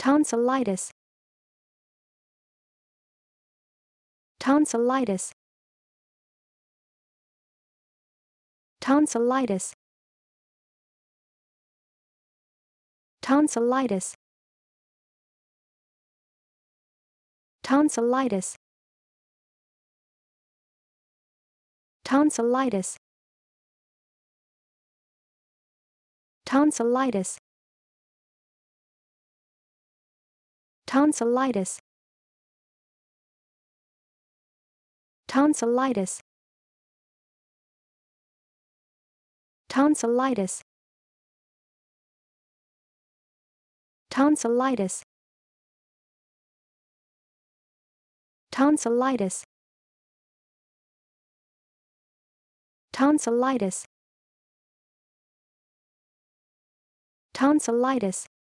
tonsillitis tonsillitis tonsillitis tonsillitis tonsillitis tonsillitis tonsillitis tonsillitis tonsillitis tonsillitis tonsillitis tonsillitis tonsillitis tonsillitis